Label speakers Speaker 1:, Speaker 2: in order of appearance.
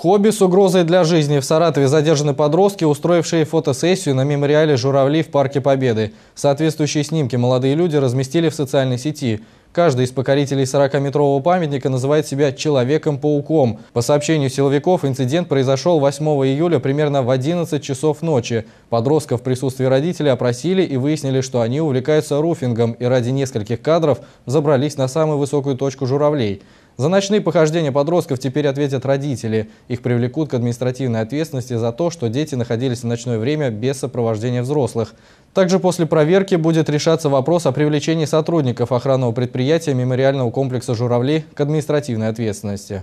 Speaker 1: Хобби с угрозой для жизни. В Саратове задержаны подростки, устроившие фотосессию на мемориале «Журавли» в Парке Победы. Соответствующие снимки молодые люди разместили в социальной сети. Каждый из покорителей 40-метрового памятника называет себя «Человеком-пауком». По сообщению силовиков, инцидент произошел 8 июля примерно в 11 часов ночи. Подростков в присутствии родителей опросили и выяснили, что они увлекаются руфингом и ради нескольких кадров забрались на самую высокую точку «Журавлей». За ночные похождения подростков теперь ответят родители. Их привлекут к административной ответственности за то, что дети находились в ночное время без сопровождения взрослых. Также после проверки будет решаться вопрос о привлечении сотрудников охранного предприятия мемориального комплекса «Журавли» к административной ответственности.